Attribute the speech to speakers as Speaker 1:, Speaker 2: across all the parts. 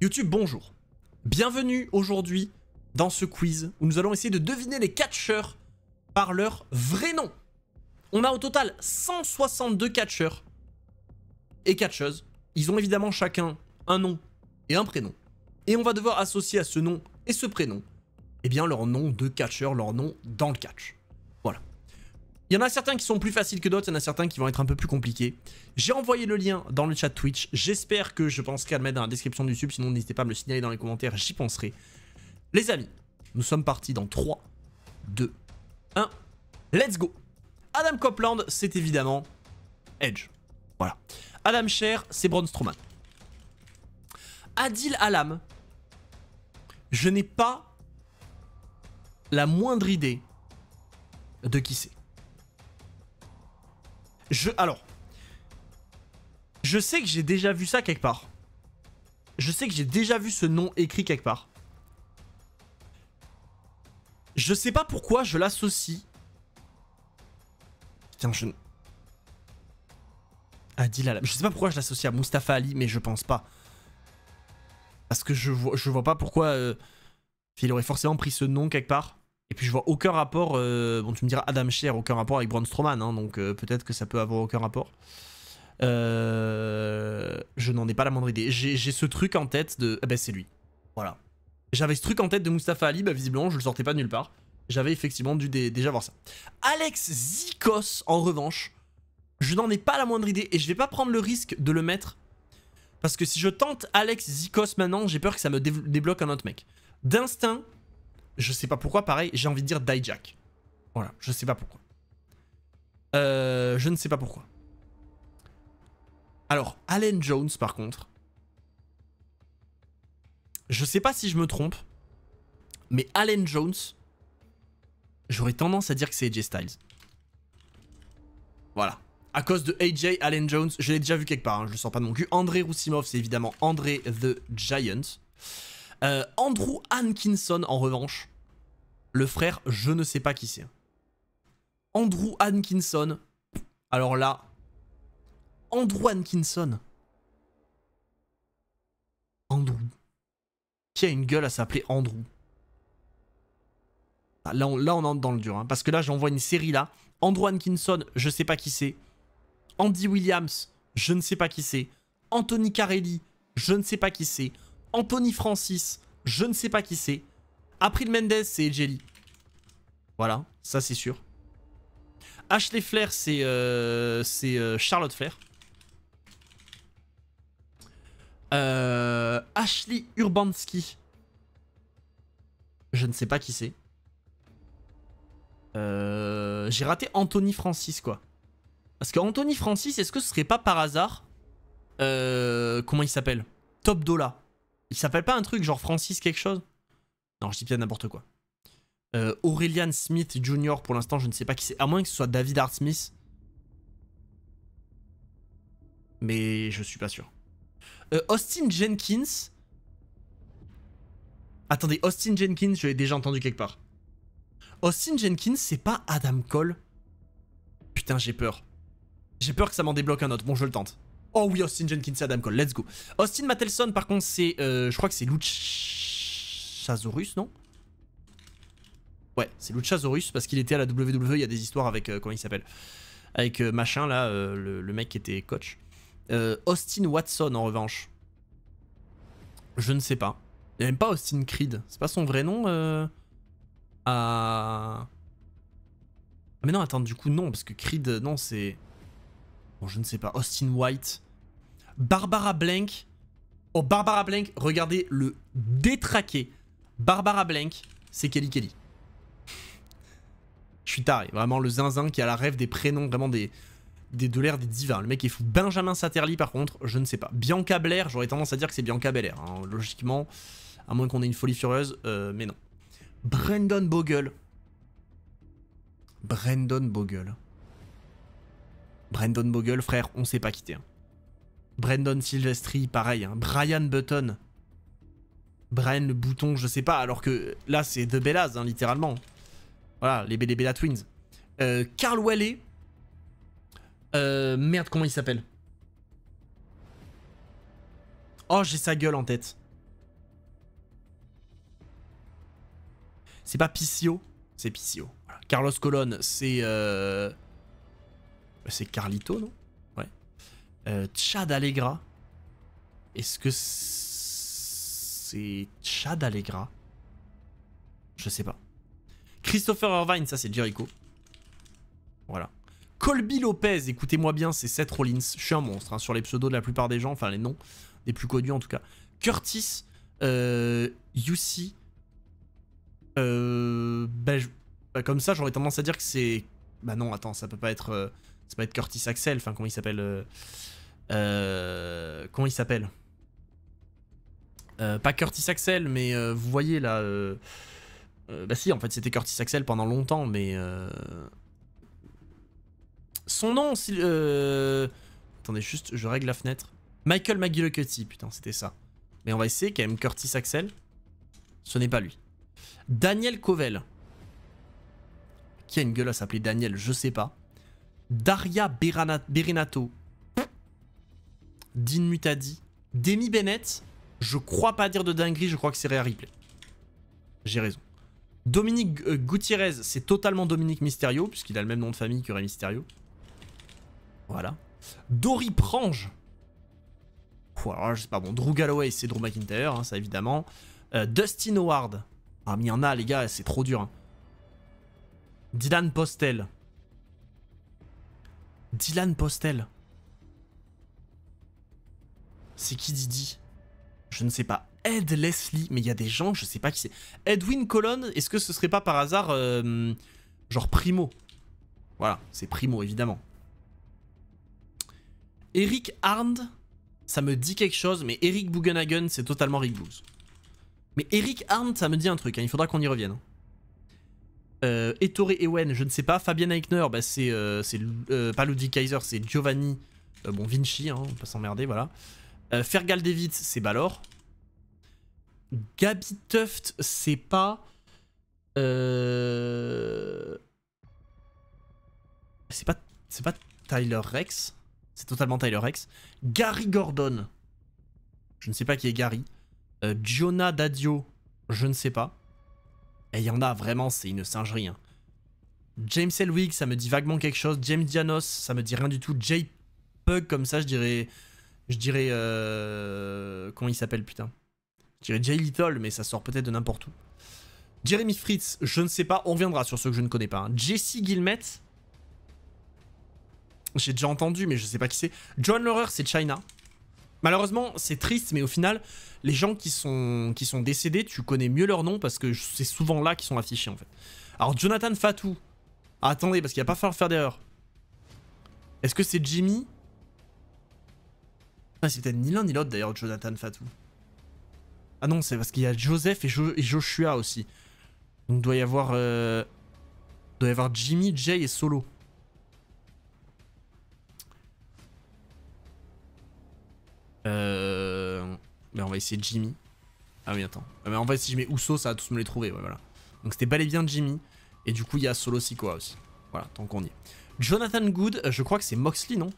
Speaker 1: YouTube, bonjour. Bienvenue aujourd'hui dans ce quiz où nous allons essayer de deviner les catcheurs par leur vrai nom. On a au total 162 catcheurs et catcheuses. Ils ont évidemment chacun un nom et un prénom. Et on va devoir associer à ce nom et ce prénom, eh bien leur nom de catcheur, leur nom dans le catch. Il y en a certains qui sont plus faciles que d'autres, il y en a certains qui vont être un peu plus compliqués. J'ai envoyé le lien dans le chat Twitch. J'espère que je pense à le dans la description du sub, sinon n'hésitez pas à me le signaler dans les commentaires, j'y penserai. Les amis, nous sommes partis dans 3, 2, 1. Let's go Adam Copeland, c'est évidemment Edge. Voilà. Adam Cher, c'est Braun Strowman. Adil Alam, je n'ai pas la moindre idée de qui c'est. Je, alors, je sais que j'ai déjà vu ça quelque part. Je sais que j'ai déjà vu ce nom écrit quelque part. Je sais pas pourquoi je l'associe. Tiens, je... Je sais pas pourquoi je l'associe à Mustafa Ali, mais je pense pas. Parce que je vois, je vois pas pourquoi... Euh, il aurait forcément pris ce nom quelque part. Et puis je vois aucun rapport. Euh, bon, tu me diras Adam Scher, aucun rapport avec Braun Strowman, hein, donc euh, peut-être que ça peut avoir aucun rapport. Euh, je n'en ai pas la moindre idée. J'ai ce truc en tête de. Eh ben, c'est lui. Voilà. J'avais ce truc en tête de Mustafa Ali, bah visiblement je le sortais pas de nulle part. J'avais effectivement dû déjà voir ça. Alex Zikos, en revanche, je n'en ai pas la moindre idée et je vais pas prendre le risque de le mettre. Parce que si je tente Alex Zikos maintenant, j'ai peur que ça me débloque un autre mec. D'instinct, je sais pas pourquoi, pareil, j'ai envie de dire Die Jack. Voilà, je sais pas pourquoi. Euh, je ne sais pas pourquoi. Alors, Allen Jones, par contre. Je sais pas si je me trompe, mais Allen Jones, j'aurais tendance à dire que c'est AJ Styles. Voilà. À cause de AJ, Allen Jones, je l'ai déjà vu quelque part, hein, je le sens pas de mon cul. André Roussimov, c'est évidemment André the Giant. Euh, Andrew Hankinson, en revanche, le frère, je ne sais pas qui c'est. Andrew Hankinson, alors là, Andrew Hankinson. Andrew. Qui a une gueule à s'appeler Andrew ah, Là on, là, on entre dans le dur. Hein, parce que là, j'envoie une série là. Andrew Hankinson, je ne sais pas qui c'est. Andy Williams, je ne sais pas qui c'est. Anthony Carelli, je ne sais pas qui c'est. Anthony Francis, je ne sais pas qui c'est. April Mendez, c'est Jelly. Voilà, ça c'est sûr. Ashley Flair, c'est euh, euh, Charlotte Flair. Euh, Ashley Urbanski. Je ne sais pas qui c'est. J'ai raté Anthony Francis, quoi. Parce que Anthony Francis, est-ce que ce serait pas par hasard... comment il s'appelle Top Dola. Il s'appelle pas un truc genre Francis quelque chose Non, je dis bien n'importe quoi. Euh, Aurelian Smith Jr. pour l'instant, je ne sais pas qui c'est. À moins que ce soit David Hart Smith. Mais je suis pas sûr. Euh, Austin Jenkins. Attendez, Austin Jenkins, je l'ai déjà entendu quelque part. Austin Jenkins, c'est pas Adam Cole Putain, j'ai peur. J'ai peur que ça m'en débloque un autre. Bon, je le tente. Oh oui, Austin Jenkins, Adam Cole, let's go. Austin Mattelson, par contre, c'est... Euh, je crois que c'est Luchasaurus, non Ouais, c'est Luchasaurus, parce qu'il était à la WWE, il y a des histoires avec... Euh, comment il s'appelle Avec euh, machin, là, le, mec qui était coach. Austin Watson, en revanche. Je ne sais pas. Il n'y a même pas Austin Creed. C'est pas son vrai nom Ah... Mais non, attends, du coup, non, parce que Creed, non, c'est... Bon, je ne sais pas. Austin White. Barbara Blank. Oh, Barbara Blank, regardez le détraqué. Barbara Blank, c'est Kelly Kelly. Je suis taré, vraiment le zinzin qui a la rêve des prénoms, vraiment des, des de l'air des divins. Le mec est fou. Benjamin Satterly par contre, je ne sais pas. Bianca Blair, j'aurais tendance à dire que c'est Bianca Belair, hein, logiquement, à moins qu'on ait une folie furieuse, euh, mais non. Brandon Bogle. Brandon Bogle. Brandon Bogle, frère, on sait pas quitté. Brandon Silvestri, pareil. Hein. Brian Button. Brian le bouton, je sais pas. Alors que là, c'est De Bellas, hein, littéralement. Voilà, les BDB Twins. Carl euh, Welle euh, merde, comment il s'appelle Oh, j'ai sa gueule en tête. C'est pas Piscio, C'est Picio. Carlos Colon, c'est... Euh, c'est Carlito, non euh, Chad Allegra. Est-ce que c'est Chad Allegra Je sais pas. Christopher Irvine, ça c'est Jericho. Voilà. Colby Lopez, écoutez-moi bien, c'est Seth Rollins. Je suis un monstre hein, sur les pseudos de la plupart des gens, enfin les noms des plus connus en tout cas. Curtis, euh, Yussi. Euh, ben, ben, comme ça, j'aurais tendance à dire que c'est. Bah non, attends, ça peut pas être. Euh, ça peut être Curtis Axel, enfin comment il s'appelle euh, comment il s'appelle euh, Pas Curtis Axel, mais euh, vous voyez là. bah si, en fait, c'était Curtis Axel pendant longtemps, mais. Son nom, si, Attendez, juste, je règle la fenêtre. Michael McGillicuddy, putain, c'était ça. Mais on va essayer quand même Curtis Axel. Ce n'est pas lui. Daniel Covell. Qui a une gueule à s'appeler Daniel, je sais pas. Daria Berinato Dean Mutadi, Demi Bennett. Je crois pas dire de dinguerie, je crois que c'est Rhea Ripley. J'ai raison. Dominique euh, Gutiérrez, c'est totalement Dominique Mysterio, puisqu'il a le même nom de famille que Ray Mysterio. Voilà. Dory Prange. je sais pas, bon, Drew Galloway, c'est Drew McIntyre, hein, ça évidemment. Euh, Dustin Howard. Ah, il y en a, les gars, c'est trop dur. Hein. Dylan Postel. Dylan Postel. C'est qui Didi Je ne sais pas. Ed Leslie, mais il y a des gens, je ne sais pas qui c'est. Edwin Colon, est-ce que ce serait pas par hasard euh, genre Primo Voilà, c'est Primo évidemment. Eric Arnd, ça me dit quelque chose, mais Eric Bugenhagen, c'est totalement Rick Blues. Mais Eric Arndt, ça me dit un truc, hein, il faudra qu'on y revienne. Euh, Ettore Ewen, je ne sais pas. Fabienne Eichner, bah c'est euh, pas Ludwig Kaiser, c'est Giovanni. bon, Vinci, hein, on peut s'emmerder, voilà. Euh, Fergal David, c'est Balor. Gabi Tuft, c'est pas. Euh, c'est pas, c'est pas Tyler Rex. C'est totalement Tyler Rex. Gary Gordon. Je ne sais pas qui est Gary. Jonah euh, Dadio. Je ne sais pas. Et il y en a vraiment, c'est une singerie. Hein. James helwig, ça me dit vaguement quelque chose. James Dianos, ça me dit rien du tout. Jay Pug, comme ça, je dirais. Je dirais. Euh, comment il s'appelle, putain Je dirais Jay Little, mais ça sort peut-être de n'importe où. Jeremy Fritz, je ne sais pas, on reviendra sur ceux que je ne connais pas. Hein. Jesse Gilmet. J'ai déjà entendu, mais je ne sais pas qui c'est. John Laurer, c'est China. Malheureusement, c'est triste, mais au final, les gens qui sont, qui sont décédés, tu connais mieux leur nom parce que c'est souvent là qu'ils sont affichés en fait. Alors, Jonathan Fatou. attendez, parce qu'il a pas falloir faire d'erreur. Est-ce que c'est Jimmy ah, c'était ni l'un ni l'autre d'ailleurs, Jonathan Fatou. Ah non, c'est parce qu'il y a Joseph et, Joshua aussi. Donc doit y avoir... Euh, doit y avoir Jimmy, Jay et Solo. Euh... on va essayer Jimmy. Ah oui, attends. Ah, mais en fait, si je mets Ousso, ça va tous me les trouver, voilà. Donc c'était bel bien Jimmy. Et du coup, il y a Solo Sikoa aussi. Voilà, tant qu'on y est. Jonathan Good, euh, je crois que c'est Moxley, non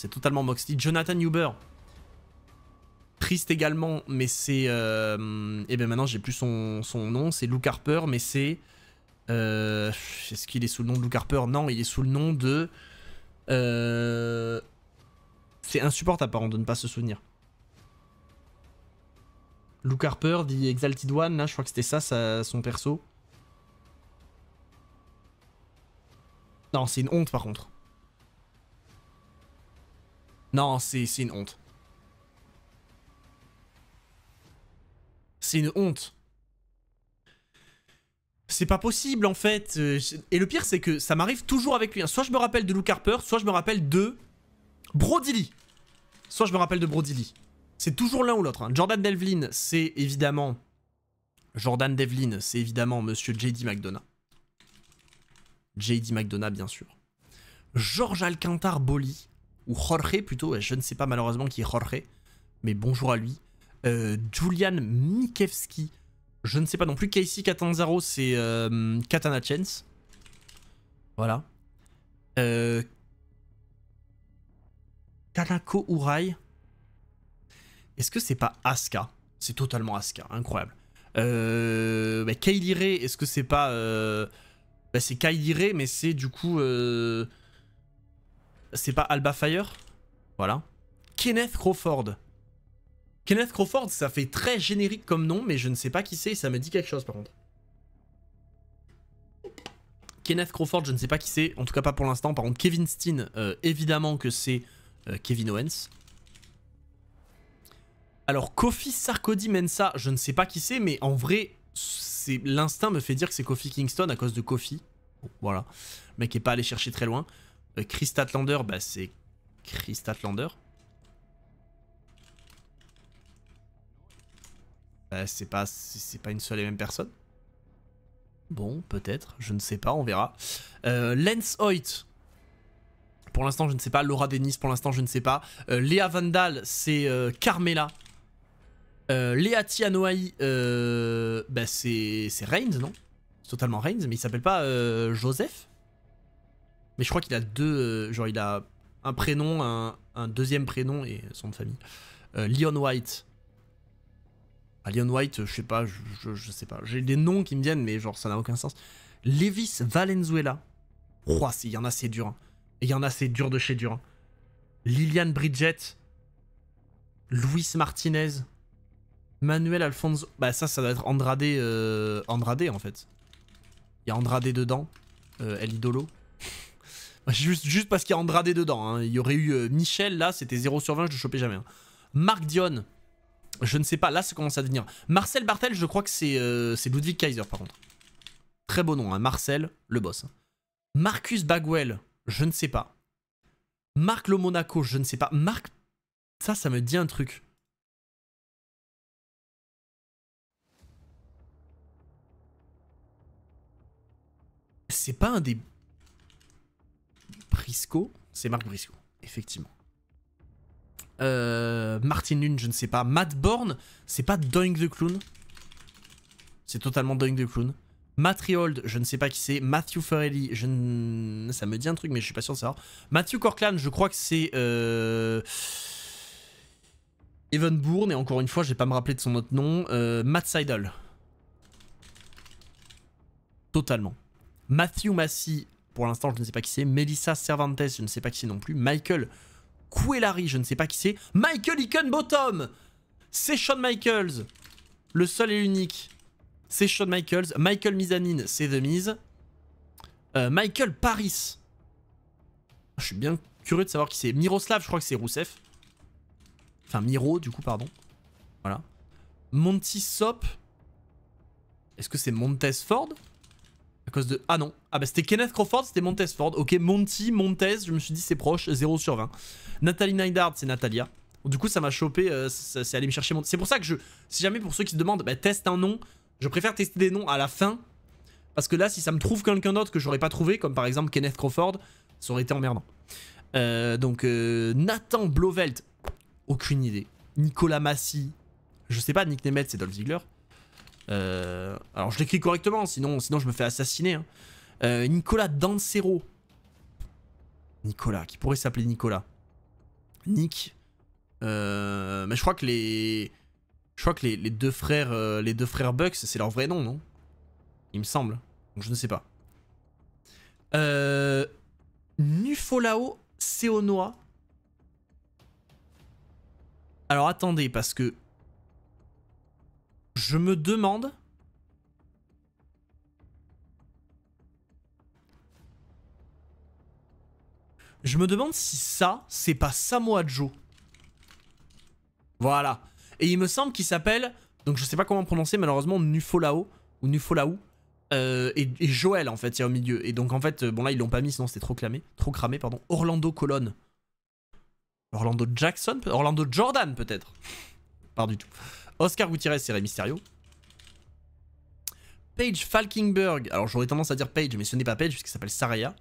Speaker 1: c'est totalement moxy. Jonathan Huber. Triste également, mais c'est... et euh, eh bien maintenant, j'ai plus son, nom. C'est Luke Harper, mais c'est... Euh, est-ce qu'il est sous le nom de Luke Harper Non, il est sous le nom de... Euh, c'est insupportable, apparemment, de ne pas se souvenir. Luke Harper dit Exalted One, là, je crois que c'était ça, son perso. Non, c'est une honte, par contre. Non, c'est une honte. C'est une honte. C'est pas possible en fait. Euh, et le pire c'est que ça m'arrive toujours avec lui. Hein. Soit je me rappelle de Luke Harper, soit je me rappelle de Brodilly. Soit je me rappelle de Brodili. C'est toujours l'un ou l'autre. Hein. Jordan Devlin, c'est évidemment... Jordan Devlin, c'est évidemment Monsieur JD McDonough. JD McDonough, bien sûr. George Alcantar Bolly, ou Jorge plutôt, je ne sais pas malheureusement qui est Jorge, mais bonjour à lui. Euh, Julian Mikewski. je ne sais pas non plus. Casey Catanzaro, c'est euh, Katana Chance. Voilà. Euh, Kanako Urai. Est-ce que c'est pas Asuka C'est totalement Asuka, incroyable. Euh, bah, est-ce que c'est pas... Euh, bah, c'est mais c'est du coup c'est pas Alba Fire Voilà. Kenneth Crawford. Kenneth Crawford, ça fait très générique comme nom, mais je ne sais pas qui c'est, ça me dit quelque chose par contre. Kenneth Crawford, je ne sais pas qui c'est, en tout cas pas pour l'instant. Par contre, Kevin Steen, euh, évidemment que c'est euh, Kevin Owens. Alors, Kofi Sarkozy Mensa, je ne sais pas qui c'est, mais en vrai, l'instinct me fait dire que c'est Kofi Kingston à cause de Kofi. Voilà, le mec est pas allé chercher très loin. Euh, Christatlander, bah c'est Christatlander bah, c'est pas, c'est pas une seule et même personne. Bon, peut-être, je ne sais pas, on verra. Euh, Lance Hoyt, pour l'instant je ne sais pas. Laura Denis, pour l'instant je ne sais pas. Euh, Léa Vandal, c'est euh, Carmela. Léa Tianoahi bah c'est Reigns, non C'est totalement Reigns, mais il s'appelle pas Joseph mais je crois qu'il a deux. Euh, genre, il a un prénom, un, deuxième prénom et son de famille. Euh, Leon White. Ah, Leon White, je sais pas, je, sais pas. J'ai des noms qui me viennent, mais genre, ça n'a aucun sens. Levis Valenzuela. Oh, il y en a, c'est dur. Hein. Il y en a, c'est dur de chez dur. Hein. Liliane Bridget. Luis Martinez. Manuel Alfonso. Bah, ça, ça doit être Andrade. Euh, Andrade, en fait. Il y a Andrade dedans. Euh, El Idolo. Bah, juste, parce qu'il y a Andrade dedans. Hein. Il y aurait eu euh, Michel, là, c'était 0 sur 20, je ne chopais jamais. Hein. Marc Dion, je ne sais pas, là, ça commence à devenir. Marcel Bartel, je crois que c'est euh, c'est Ludwig Kaiser, par contre. Très beau nom, hein, Marcel, le boss. Marcus Bagwell, je ne sais pas. Marc Le Monaco, je ne sais pas. Marc... Ça, ça me dit un truc. C'est pas un des c'est Marc Briscoe, effectivement. Euh, Martin Lune, je ne sais pas. Matt Bourne, c'est pas Doing the Clown. C'est totalement Doing the Clown. Matt Riold, je ne sais pas qui c'est. Matthew Farrelly, je ça me dit un truc, mais je suis pas sûr de savoir. Matthew Corklan, je crois que c'est... Euh... Evan Bourne, et encore une fois, je vais pas me rappeler de son autre nom. Euh, Matt Seidel. Totalement. Matthew Massey, pour l'instant, je ne sais pas qui c'est. Melissa Cervantes, je ne sais pas qui c'est non plus. Michael Quellary, je ne sais pas qui c'est. Michael Ikenbottom C'est Shawn Michaels Le seul et unique. C'est Shawn Michaels. Michael Mizanine, c'est The Miz. Euh, Michael Paris. Je suis bien curieux de savoir qui c'est. Miroslav, je crois que c'est Rousseff. Enfin, Miro, du coup, pardon. Voilà. Monty Est-ce que c'est Montesford Ford à cause de... Ah non. Ah bah c'était Kenneth Crawford, c'était Ford. Ok, Monty, Montez, je me suis dit c'est proche, 0 sur 20. Nathalie Neidhardt, c'est Natalia. Du coup, ça m'a chopé, euh, c'est allé me chercher mon... C'est pour ça que je... Si jamais pour ceux qui se demandent, bah, teste un nom, je préfère tester des noms à la fin. Parce que là, si ça me trouve quelqu'un d'autre que j'aurais pas trouvé, comme par exemple Kenneth Crawford, ça aurait été emmerdant. Euh, donc, euh, Nathan Blovelt, aucune idée. Nicolas Massy, je sais pas, Nick Nemeth, c'est Dolph Ziggler. Euh, alors je l'écris correctement, sinon, sinon je me fais assassiner. Hein. Euh, Nicolas Dancero. Nicolas, qui pourrait s'appeler Nicolas. Nick. Euh, mais je crois que les, je crois que les, deux frères, les deux frères Bucks, c'est leur vrai nom, non Il me semble. Donc je ne sais pas. Euh, Nufolao Seonoa. Alors attendez, parce que je me demande... Je me demande si ça, c'est pas Samoa Joe. Voilà. Et il me semble qu'il s'appelle, donc je sais pas comment prononcer malheureusement, Nufolao ou Nufolaou. Euh, et, Joël en fait, il y a au milieu. Et donc en fait, euh, bon là ils l'ont pas mis sinon c'était trop clamé, trop cramé, pardon. Orlando Colonne. Orlando Jackson Orlando Jordan peut-être Pas du tout. Oscar Gutiérrez serait Rey Mysterio. Paige Falkenberg, alors j'aurais tendance à dire Paige, mais ce n'est pas Paige ça s'appelle Saraya.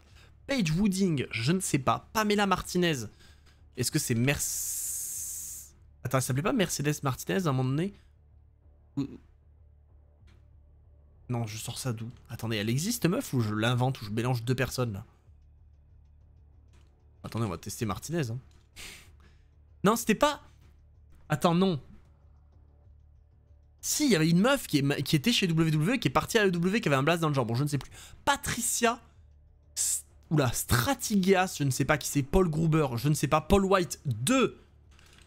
Speaker 1: Paige Wooding, je ne sais pas. Pamela Martinez, est-ce que c'est Merc... Attends, elle s'appelait pas Mercedes Martinez à un moment donné Non, je sors ça d'où Attendez, elle existe meuf ou je l'invente ou je mélange deux personnes Attendez, on va tester Martinez. Hein. Non, c'était pas... Attends, non. Si, il y avait une meuf qui, était chez WWE, qui est partie à WWE, qui avait un blast dans le genre. Bon, je ne sais plus. Patricia. Oula, Stratigas, je ne sais pas qui c'est. Paul Gruber, je ne sais pas. Paul White 2.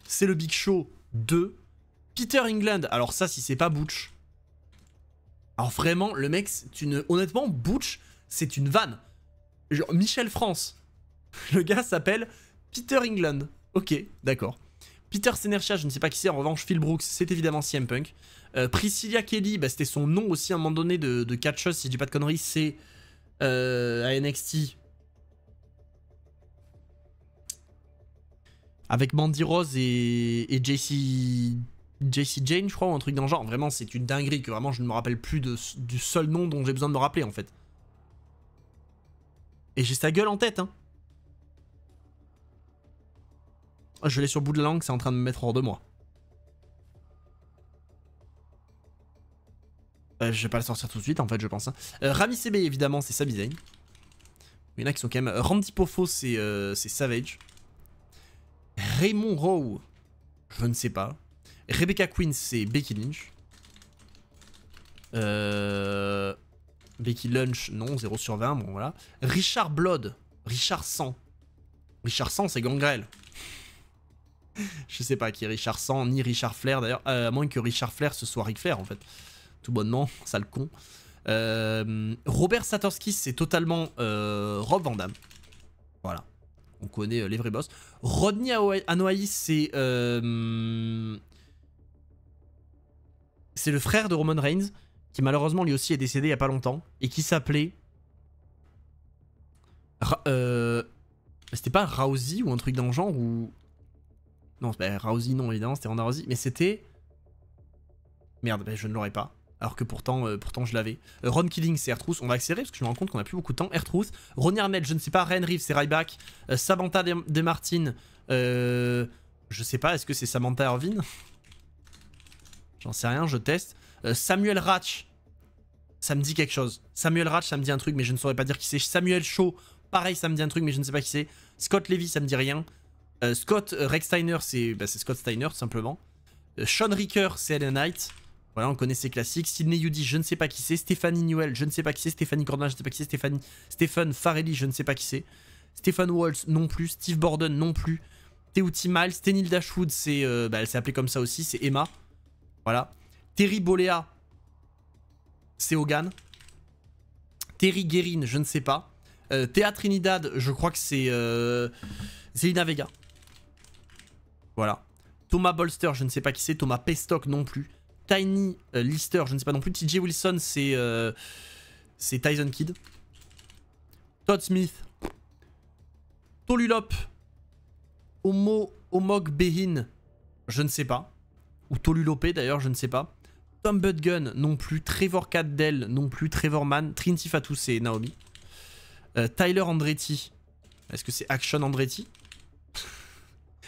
Speaker 1: C'est le Big Show 2. Peter England. Alors, ça, si c'est pas Butch. Alors, vraiment, le mec, une... honnêtement, Butch, c'est une vanne. Genre, Michel France. Le gars s'appelle Peter England. Ok, d'accord. Peter Senertia, je ne sais pas qui c'est, en revanche, Phil Brooks, c'est évidemment CM Punk. Euh, Priscilla Kelly, bah, c'était son nom aussi à un moment donné de, Catch Us, si je dis pas de conneries, c'est euh, à NXT. Avec Mandy Rose et, et JC, Jane, je crois, ou un truc dans le genre. Vraiment, c'est une dinguerie que vraiment je ne me rappelle plus du seul nom dont j'ai besoin de me rappeler en fait. Et j'ai sa gueule en tête, hein. Ah, je l'ai sur bout de la langue, c'est en train de me mettre hors de moi. Euh, je vais pas le sortir tout de suite en fait, je pense. Hein. Euh, Rami CB évidemment, c'est Sabizane. Il a qui sont quand même. Euh, Randy Pofo, c'est c'est Savage. Raymond Rowe, je ne sais pas. Rebecca Quinn, c'est Becky Lynch. Becky Lynch, non, 0 sur 20, bon voilà. Richard Blood, Richard 100. Richard 100, c'est Gangrel je sais pas qui est Richard Sand, ni Richard Flair d'ailleurs, euh, à moins que Richard Flair ce soit Ric Flair en fait, tout bonnement, sale con. Euh, Robert Satorski c'est totalement euh, Rob Van Damme, voilà, on connaît les vrais boss. Rodney Anoa'i c'est... c'est le frère de Roman Reigns, qui malheureusement lui aussi est décédé il y a pas longtemps, et qui s'appelait... c'était pas Rousey ou un truc dans le genre ou non, bah, Rousey, non, évidemment, c'était Ronda Rousey. Mais c'était. Merde, ben, je ne l'aurais pas. Alors que pourtant, euh, pourtant je l'avais. Euh, Ron Killing, c'est Airtruth. On va accélérer parce que je me rends compte qu'on a plus beaucoup de temps. Airtruth. Ronnie Arnett, je ne sais pas. Ren Reeves, c'est Ryback. Euh, Samantha Demartine. Je je sais pas, est-ce que c'est Samantha Irvine J'en sais rien, je teste. Samuel Ratch. Ça me dit quelque chose. Samuel Ratch, ça me dit un truc, mais je ne saurais pas dire qui c'est. Samuel Shaw. Pareil, ça me dit un truc, mais je ne sais pas qui c'est. Scott Levy, ça me dit rien. Euh, Scott Rex Steiner, bah, c'est Scott Steiner tout simplement. Euh, Sean Ricker, c'est Ellen Knight. Voilà, on connaît ses classiques. Sidney Udy, je ne sais pas qui c'est. Stéphanie Newell, je ne sais pas qui c'est. Stéphanie Cordon, je ne sais pas qui c'est. Stéphane Farelli, je ne sais pas qui c'est. Stéphane Waltz, non plus. Steve Borden, non plus. Théouti Miles. Tenil Dashwood, c'est, euh, bah, elle s'est appelée comme ça aussi, c'est Emma. Voilà. Terry Bolea, c'est Hogan. Terry Guérin, je ne sais pas. Théa Trinidad, je crois que c'est euh, Zelina Vega. Voilà. Thomas Bolster, je ne sais pas qui c'est. Thomas Pestock non plus. Tiny euh, Lister, je ne sais pas non plus. TJ Wilson, c'est euh, C'est Tyson Kidd. Todd Smith. Tolulop. Homo, Omog Behin, je ne sais pas. Ou Tolulope, d'ailleurs, je ne sais pas. Tom Budgun, non plus. Trevor Caddell, non plus. Trevor Mann. Trinity Fatou, c'est Naomi. Euh, Tyler Andretti. Est-ce que c'est Action Andretti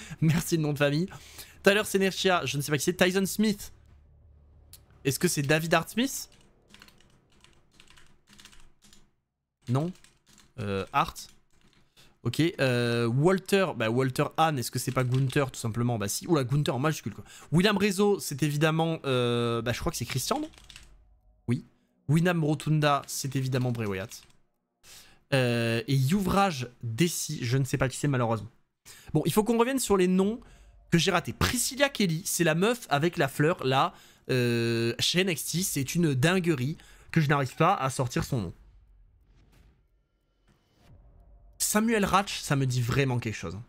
Speaker 1: Merci de nom de famille. Tyler Senertia, je ne sais pas qui c'est. Tyson Smith. Est-ce que c'est David Hart Smith Non. Euh, Hart. Ok. Euh, Walter. Bah, Walter Hahn, est-ce que c'est pas Gunther tout simplement Bah si. Oula, Gunther en majuscule quoi. William Rezo, c'est évidemment. Euh, bah je crois que c'est Christian, non Oui. Winam Rotunda, c'est évidemment Bray et Youvrage Desi, je ne sais pas qui c'est malheureusement. Bon, il faut qu'on revienne sur les noms que j'ai ratés. Priscilla Kelly, c'est la meuf avec la fleur, là, euh, chez NXT. C'est une dinguerie que je n'arrive pas à sortir son nom. Samuel Ratch, ça me dit vraiment quelque chose. Hein.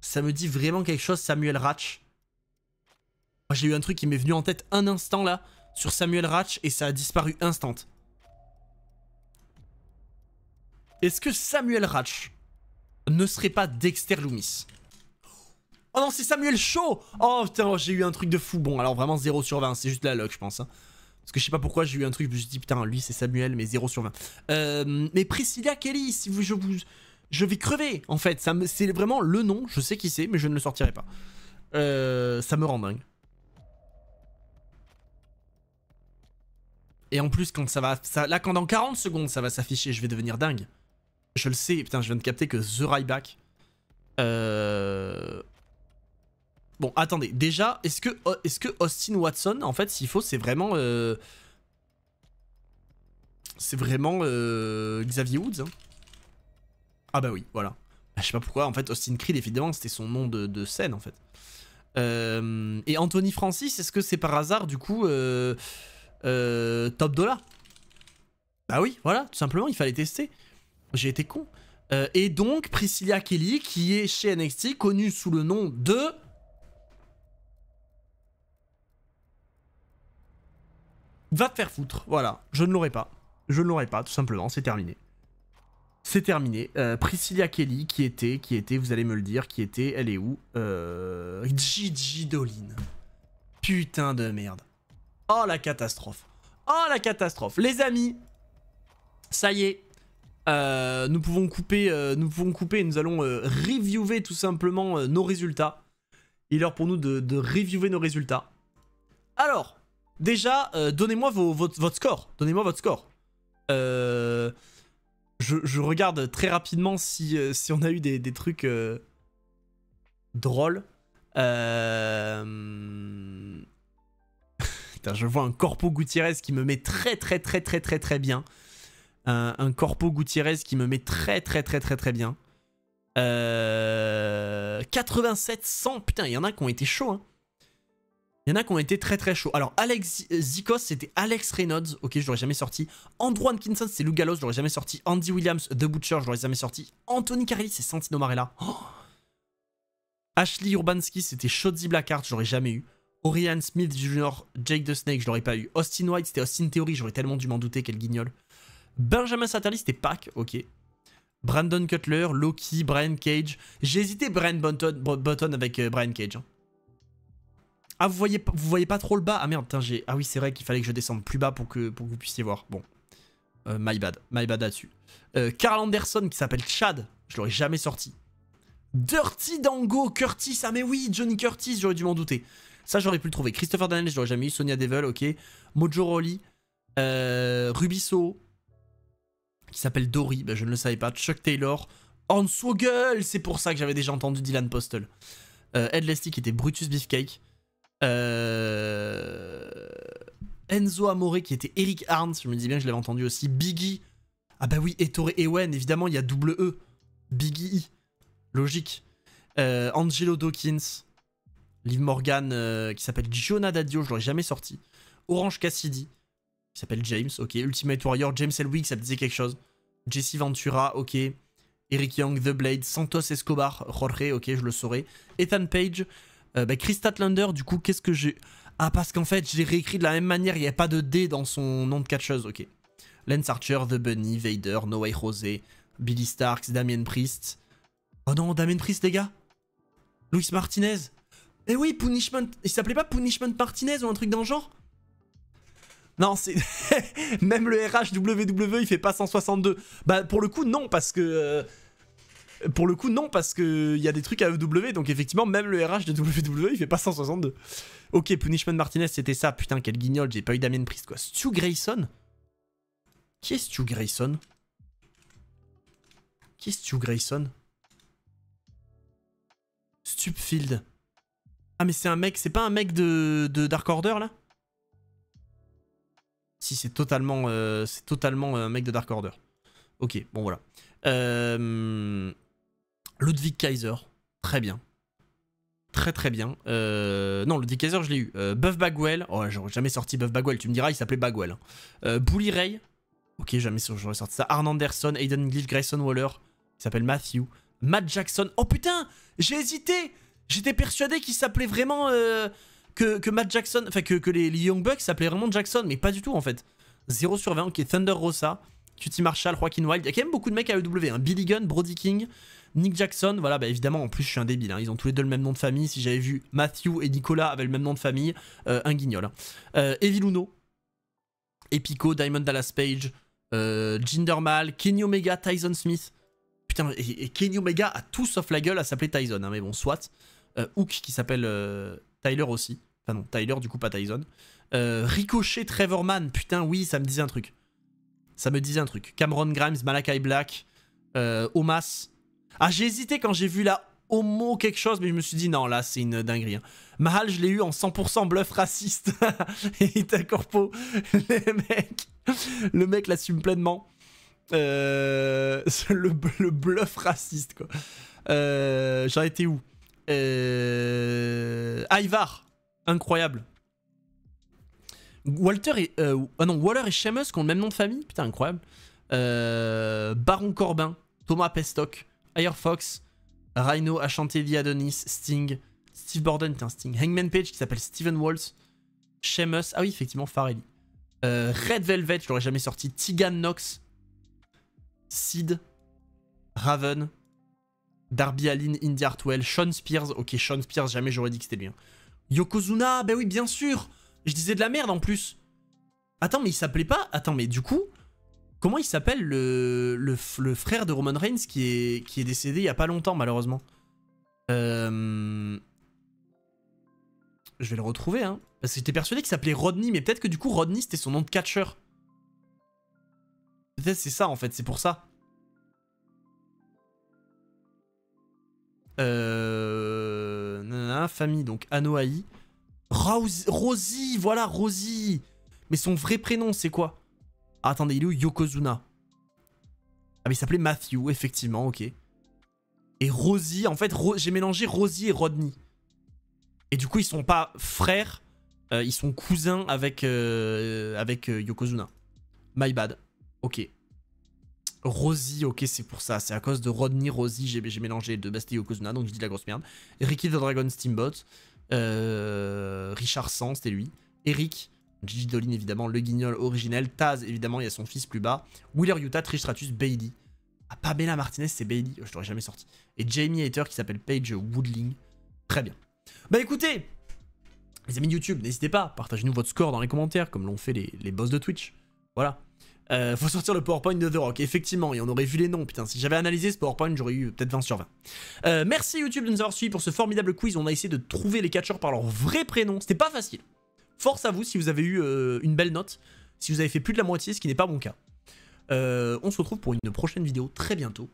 Speaker 1: Ça me dit vraiment quelque chose, Samuel Ratch. j'ai eu un truc qui m'est venu en tête un instant, là, sur Samuel Ratch, et ça a disparu instant. Est-ce que Samuel Ratch ne serait pas Dexter Loomis Oh non, c'est Samuel Shaw Oh putain, j'ai eu un truc de fou. Bon, alors vraiment 0 sur 20, c'est juste la luck, je pense. Hein. Parce que je sais pas pourquoi j'ai eu un truc, je me suis dit putain, lui c'est Samuel, mais 0 sur 20. Euh, mais Priscilla Kelly, si vous, je vous. Je vais crever en fait, ça c'est vraiment le nom, je sais qui c'est, mais je ne le sortirai pas. Euh, ça me rend dingue. Et en plus, quand ça va. Ça, là, quand dans 40 secondes ça va s'afficher, je vais devenir dingue. Je le sais, putain, je viens de capter que The Ryback. Euh, bon, attendez. Déjà, est-ce que, est que Austin Watson, en fait, s'il faut, c'est vraiment. Euh, c'est vraiment euh, Xavier Woods hein Ah, bah oui, voilà. Bah, je sais pas pourquoi. En fait, Austin Creed, évidemment, c'était son nom de, de, scène, en fait. Et Anthony Francis, est-ce que c'est par hasard, du coup, Top Dollar Bah oui, voilà, tout simplement, il fallait tester. J'ai été con. Euh, et donc, Priscilla Kelly, qui est chez NXT, connue sous le nom de... Va te faire foutre, voilà. Je ne l'aurai pas. Je ne l'aurai pas, tout simplement, c'est terminé. C'est terminé. Euh, Priscilla Kelly, qui était, qui était, vous allez me le dire, qui était, elle est où euh, Gigi Dolin. Putain de merde. Oh la catastrophe. Oh la catastrophe. Les amis, ça y est, euh, nous, pouvons couper, euh, nous pouvons couper et nous allons euh, reviewer tout simplement nos résultats. Il est l'heure pour nous de, reviewer nos résultats. Alors, déjà, donnez-moi votre, score. Donnez-moi votre score. Je, regarde très rapidement si, on a eu des, trucs drôles. je vois un Corpo Gutiérrez qui me met très très très très très très bien un, Corpo Gutiérrez qui me met très très très très très bien. Euh, 87 100, putain, il y en a qui ont été chauds. Hein. Il y en a qui ont été très très chauds. Alors, Alex euh, Zikos, c'était Alex Reynolds. Ok, je l'aurais jamais sorti. Andrew Hankinson, c'est Lou Gallos je l'aurais jamais sorti. Andy Williams, The Butcher, je l'aurais jamais sorti. Anthony Carelli, c'est Santino Marella. Oh Ashley Urbanski, c'était Shotzi Blackheart, j'aurais jamais eu. Orian Smith Jr., Jake the Snake, je l'aurais pas eu. Austin White, c'était Austin Theory, j'aurais tellement dû m'en douter, quel guignol. Benjamin Satterly c'était Pac, ok. Brandon Cutler, Loki, Brian Cage. J'ai hésité Brian Button, avec euh, Brian Cage. Hein. Ah, vous voyez, vous voyez pas trop le bas Ah merde, Ah oui, c'est vrai qu'il fallait que je descende plus bas pour que, pour que vous puissiez voir. Bon, euh, my bad, my bad là-dessus. Euh, Carl Anderson qui s'appelle Chad, je l'aurais jamais sorti. Dirty Dango, Curtis, ah mais oui, Johnny Curtis, j'aurais dû m'en douter. Ça, j'aurais pu le trouver. Christopher Daniel, j'aurais jamais eu. Sonia Devil, ok. Mojo Rawley, euh, qui s'appelle Dory, ben, je ne le savais pas, Chuck Taylor, Hans Wogel, c'est pour ça que j'avais déjà entendu Dylan Postel, euh, Ed Lesty qui était Brutus Beefcake. Euh, Enzo Amore qui était Eric Arns, je me dis bien que je l'avais entendu aussi. Biggie. Ah bah oui, Ettore Ewen, évidemment, il y a double E. Biggie. Logique. Euh, Angelo Dawkins. Liv Morgan qui s'appelle Giona Daddio, je l'aurais jamais sorti. Orange Cassidy. Il s'appelle James, ok. Ultimate Warrior, James Elwig, ça me disait quelque chose. Jesse Ventura, ok. Eric Young, The Blade, Santos Escobar, Jorge, ok, je le saurais. Ethan Page, euh, bah, Chris Tatlander, du coup, qu'est-ce que j'ai... Ah, parce qu'en fait, j'ai réécrit de la même manière, il n'y a pas de D dans son nom de catcheuse, ok. Lance Archer, The Bunny, Vader, No Way Billy Starks, Damien Priest. Oh non, Damien Priest, les gars Luis Martinez Eh oui, Punishment... Il s'appelait pas Punishment Martinez ou un truc dans le genre non, c'est même le RHWW il fait pas 162. Bah pour le coup non parce que euh, pour le coup non parce que il y a des trucs à EW donc effectivement même le RH de WWE, il fait pas 162. OK, Punishment Martinez, c'était ça. Putain, quel guignol, j'ai pas eu Damien prise quoi. Stu Grayson Qui est Stu Grayson Qui est Stu Grayson Stupfield. Ah mais c'est un mec, c'est pas un mec de, de Dark Order là si c'est totalement, euh, c'est totalement euh, un mec de Dark Order. Ok, bon voilà. Euh, Ludwig Kaiser, très bien. Très très bien. non, Ludwig Kaiser, je l'ai eu. Buff Bagwell, oh, j'aurais jamais sorti Buff Bagwell, tu me diras, il s'appelait Bagwell. Bully Ray, ok, jamais j'aurais sorti ça. Arn Anderson, Aiden Grayson Waller, il s'appelle Matthew. Matt Jackson, oh putain, j'ai hésité J'étais persuadé qu'il s'appelait vraiment que, Matt Jackson, enfin que, les, Young Bucks s'appelaient vraiment Jackson, mais pas du tout en fait. 0 sur 20, est Thunder Rosa, Cutie Marshall, Joaquin Wild, il y a quand même beaucoup de mecs à EW, Un hein. Billy Gunn, Brody King, Nick Jackson, voilà, bah évidemment, en plus je suis un débile, hein. ils ont tous les deux le même nom de famille, si j'avais vu Matthew et Nicolas avaient le même nom de famille, euh, un guignol. Hein. Euh, Evil Euh, Epico, Diamond Dallas Page, euh, Mal, Kenny Omega, Tyson Smith. Putain, et, Kenny Omega a tout sauf la gueule à s'appeler Tyson, mais bon, soit. Euh, Hook qui s'appelle Tyler aussi. Enfin non, Tyler du coup, pas Tyson. Euh, Ricochet, Trevor Mann, putain oui, ça me disait un truc. Ça me disait un truc. Cameron Grimes, Malakai Black, euh, Omas. Ah j'ai hésité quand j'ai vu la homo quelque chose, mais je me suis dit non, là c'est une dinguerie. Hein. Mahal, je l'ai eu en 100% bluff raciste. Et ta corpo, les mecs, le mec l'assume pleinement. Euh, le, bluff raciste quoi. Euh, J'en étais où euh, Ivar, incroyable. Walter et... Oh ah non, Waller et Seamus qui ont le même nom de famille, putain, incroyable. Euh, Baron Corbin, Thomas Pestock, Iron Fox, Rhino, Ashanti Adonis, Sting, Steve Borden, un Sting, Hangman Page qui s'appelle Steven Waltz Seamus, ah oui, effectivement, Farelli. Red Velvet, je l'aurais jamais sorti, Tigan Knox, Sid, Raven, Darby Allin, Indy Artwell, Sean Spears. Ok, Sean Spears, jamais j'aurais dit que c'était bien. Hein. Yokozuna, bah oui, bien sûr. Je disais de la merde en plus. Attends, mais il s'appelait pas. Attends, mais du coup, comment il s'appelle le, le, frère de Roman Reigns qui est, qui est décédé il y a pas longtemps, malheureusement euh, Je vais le retrouver, hein. Parce que j'étais persuadé qu'il s'appelait Rodney, mais peut-être que du coup, Rodney, c'était son nom de catcher Peut-être c'est ça, en fait, c'est pour ça. Euh... famille, donc Anoaï. Rosie, voilà, Rosie Mais son vrai prénom, c'est quoi ah, Attendez, il est où Yokozuna Ah, mais il s'appelait Matthew, effectivement, ok. Et Rosie, en fait, j'ai mélangé Rosie et Rodney. Et du coup, ils sont pas frères, euh, ils sont cousins avec, euh, avec euh, Yokozuna. My bad. Ok. Rosie, ok, c'est pour ça. C'est à cause de Rodney, Rosie, j'ai mélangé de Bastille Yokozuna, donc je dis la grosse merde. Ricky the Dragon Steamboat, euh, Richard Sans, c'était lui. Eric, Gigi Dolin, évidemment, le guignol originel. Taz, évidemment, il y a son fils plus bas. Wheeler Utah, Trish Stratus, Bailey. Ah, Pamela Martinez, c'est Bailey, je l'aurais jamais sorti. Et Jamie Hater qui s'appelle Paige Woodling. Très bien. Bah écoutez, les amis de YouTube, n'hésitez pas, partagez-nous votre score dans les commentaires, comme l'ont fait les, les boss de Twitch. Voilà. Euh, faut sortir le PowerPoint de The Rock, effectivement, et on aurait vu les noms, putain, si j'avais analysé ce PowerPoint, j'aurais eu peut-être 20 sur 20. Euh, merci YouTube de nous avoir suivis pour ce formidable quiz, on a essayé de trouver les catcheurs par leur vrai prénom, c'était pas facile. Force à vous si vous avez eu euh, une belle note, si vous avez fait plus de la moitié, ce qui n'est pas mon cas. on se retrouve pour une prochaine vidéo très bientôt.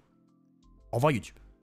Speaker 1: Au revoir YouTube.